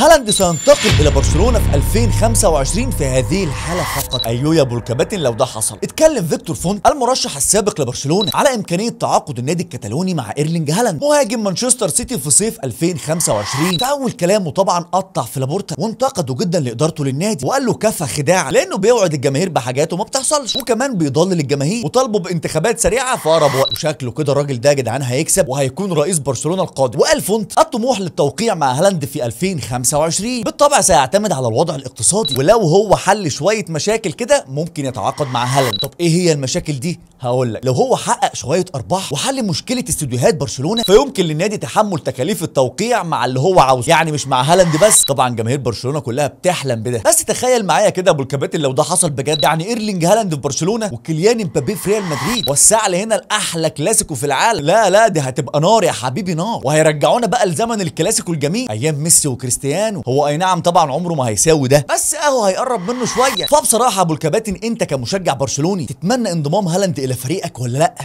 هالاند سينتقل الى برشلونه في 2025 في هذه الحاله فقط ايوه يا ابو الكباتن لو ده حصل اتكلم فيكتور فونت المرشح السابق لبرشلونه على امكانيه تعاقد النادي الكتالوني مع ايرلينج هالاند مهاجم مانشستر سيتي في صيف 2025 فاول كلامه طبعا قطع في لابورتا وانتقده جدا لادارته للنادي وقال له كفى خداع لانه بيوعد الجماهير بحاجات وما بتحصلش وكمان بيضلل الجماهير وطالبه بانتخابات سريعه في اقرب وقت وشكله كده الراجل ده يا جدعان هيكسب وهيكون رئيس برشلونه القادم وقال فونت الطموح للتوقيع مع هالاند في 2025 25 بالطبع سيعتمد على الوضع الاقتصادي ولو هو حل شويه مشاكل كده ممكن يتعاقد مع هالاند طب ايه هي المشاكل دي هقول لك لو هو حقق شويه ارباح وحل مشكله استوديوهات برشلونه فيمكن للنادي تحمل تكاليف التوقيع مع اللي هو عاوزه يعني مش مع هالاند بس طبعا جماهير برشلونه كلها بتحلم بده بس تخيل معايا كده ابو الكباتن لو ده حصل بجد يعني ايرلينج هالاند في برشلونه وكيليان امبابي في ريال مدريد وسع لي هنا الاحلى كلاسيكو في العالم لا لا دي هتبقى نار يا حبيبي نار وهيرجعونا بقى لزمن الكلاسيكو الجميل ايام ميسي وكريستيانو كمان هو اي نعم طبعا عمره ما هيساوي ده بس اهو هيقرب منه شويه فبصراحه ابو الكباتن انت كمشجع برشلوني تتمنى انضمام هالاند الى فريقك ولا لا